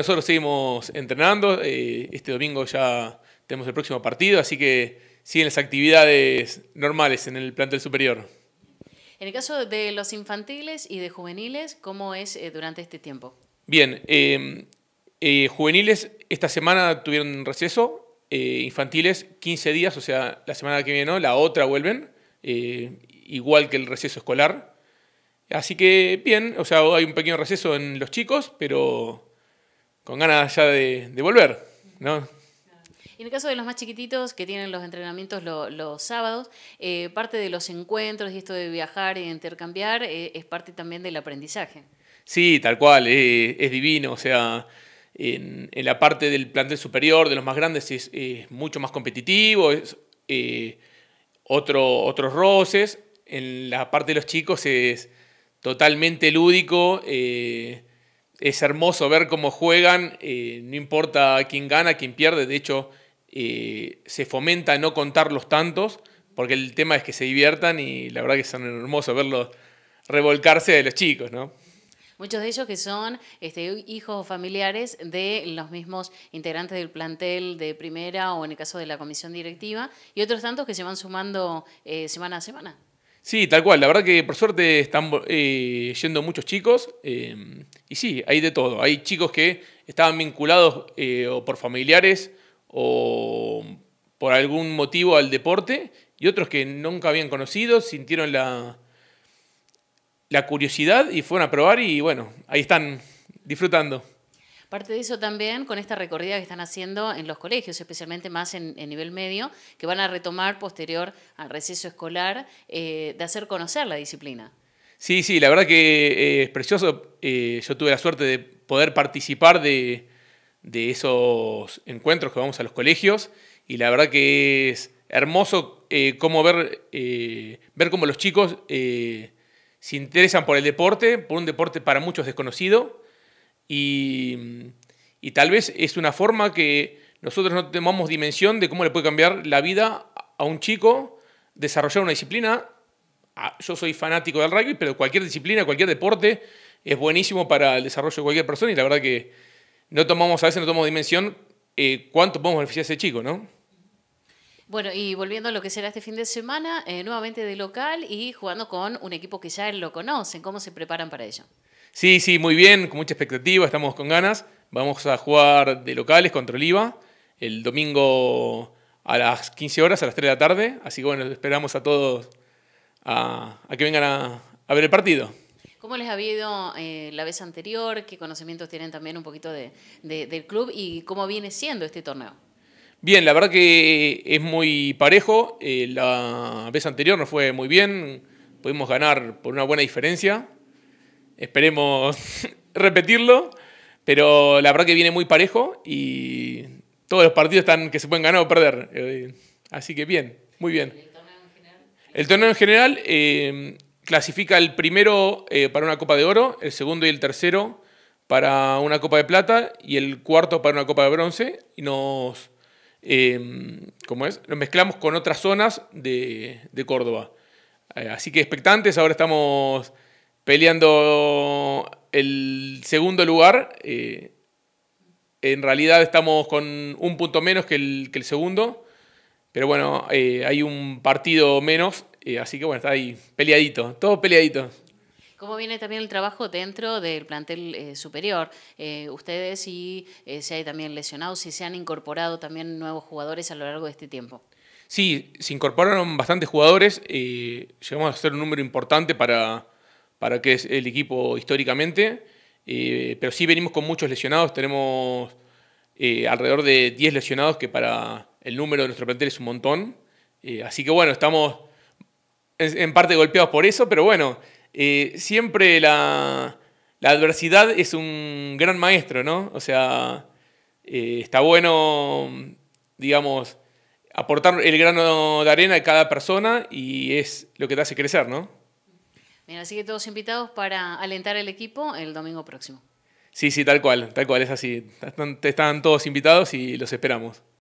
Nosotros seguimos entrenando, eh, este domingo ya tenemos el próximo partido, así que siguen las actividades normales en el plantel superior. En el caso de los infantiles y de juveniles, ¿cómo es eh, durante este tiempo? Bien, eh, juveniles esta semana tuvieron receso, infantiles 15 días, o sea, la semana que viene, la otra vuelven, igual que el receso escolar. Así que bien, o sea, hay un pequeño receso en los chicos, pero con ganas ya de, volver, ¿no? en el caso de los más chiquititos que tienen los entrenamientos los sábados, eh, parte de los encuentros y esto de viajar y e intercambiar eh, es parte también del aprendizaje. Sí, tal cual, eh, es divino, o sea, en, la parte del plantel superior de los más grandes es, mucho más competitivo, es otro, otros roces, en la parte de los chicos es totalmente lúdico es hermoso ver cómo juegan, eh, no importa quién gana, quién pierde, de hecho eh, se fomenta no contar los tantos, porque el tema es que se diviertan y la verdad que son hermoso verlos revolcarse de los chicos, ¿no? Muchos de ellos que son este, hijos o familiares de los mismos integrantes del plantel de primera o en el caso de la comisión directiva, y otros tantos que se van sumando eh, semana a semana. Sí, tal cual. La verdad que por suerte están eh, yendo muchos chicos. Eh, y sí, hay de todo. Hay chicos que estaban vinculados eh, o por familiares o por algún motivo al deporte y otros que nunca habían conocido, sintieron la, la curiosidad y fueron a probar y bueno, ahí están disfrutando. Parte de eso también con esta recorrida que están haciendo en los colegios, especialmente más en, nivel medio, que van a retomar posterior al receso escolar, eh, de hacer conocer la disciplina. Sí, sí, la verdad que eh, es precioso. Eh, yo tuve la suerte de poder participar de, esos encuentros que vamos a los colegios y la verdad que es hermoso ver, ver cómo los chicos se interesan por el deporte, por un deporte para muchos desconocido y, tal vez es una forma que nosotros no tomamos dimensión de cómo le puede cambiar la vida a un chico desarrollar una disciplina. Ah, yo soy fanático del rugby, pero cualquier disciplina, cualquier deporte es buenísimo para el desarrollo de cualquier persona y la verdad que no tomamos, a veces no tomamos dimensión eh, cuánto podemos beneficiar a ese chico, ¿no? Bueno, y volviendo a lo que será este fin de semana, eh, nuevamente de local y jugando con un equipo que ya lo conocen. ¿Cómo se preparan para ello? Sí, sí, muy bien, con mucha expectativa, estamos con ganas. Vamos a jugar de locales contra Oliva el domingo a las 15 horas, a las 3 de la tarde. Así que bueno, esperamos a todos a, que vengan a, ver el partido. ¿Cómo les ha ido eh, la vez anterior? ¿Qué conocimientos tienen también un poquito del club y cómo viene siendo este torneo? Bien, la verdad que es muy parejo. Eh, la vez anterior nos fue muy bien. Pudimos ganar por una buena diferencia. Esperemos repetirlo. Pero la verdad que viene muy parejo y todos los partidos están que se pueden ganar o perder. Eh, así que bien, muy bien. El torneo en general, torneo en general eh, clasifica el primero para una Copa de Oro, el segundo y el tercero para una Copa de Plata y el cuarto para una Copa de Bronce. Y nos eh, ¿cómo es? Lo mezclamos con otras zonas de, Córdoba. Eh, así que expectantes, ahora estamos peleando el segundo lugar. Eh, en realidad estamos con un punto menos que el segundo, pero bueno, eh, hay un partido menos, así que bueno, está ahí peleadito, todo peleadito. ¿Cómo viene también el trabajo dentro del plantel eh, superior? Eh, ustedes ustedes eh, si hay también lesionados, si se han incorporado también nuevos jugadores a lo largo de este tiempo. Sí, se incorporaron bastantes jugadores, llegamos a ser un número importante para, para que es el equipo históricamente, pero sí venimos con muchos lesionados, tenemos alrededor de 10 lesionados, que para el número de nuestro plantel es un montón, así que bueno, estamos en parte golpeados por eso, pero bueno, eh, siempre la, adversidad es un gran maestro, ¿no? O sea, eh, está bueno, digamos, aportar el grano de arena de cada persona y es lo que te hace crecer, ¿no? así que todos invitados para alentar el equipo el domingo próximo. Sí, sí, tal cual, tal cual, es así. están todos invitados y los esperamos.